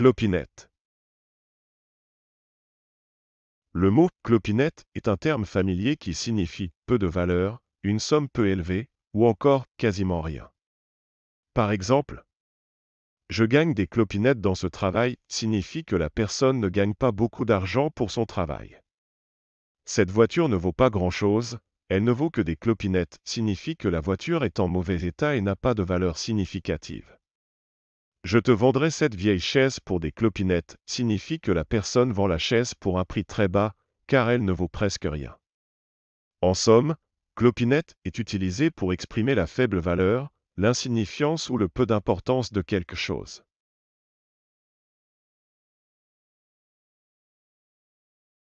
Clopinette. Le mot clopinette est un terme familier qui signifie peu de valeur, une somme peu élevée, ou encore quasiment rien. Par exemple, je gagne des clopinettes dans ce travail signifie que la personne ne gagne pas beaucoup d'argent pour son travail. Cette voiture ne vaut pas grand-chose, elle ne vaut que des clopinettes signifie que la voiture est en mauvais état et n'a pas de valeur significative. Je te vendrai cette vieille chaise pour des clopinettes signifie que la personne vend la chaise pour un prix très bas, car elle ne vaut presque rien. En somme, clopinette est utilisé pour exprimer la faible valeur, l'insignifiance ou le peu d'importance de quelque chose.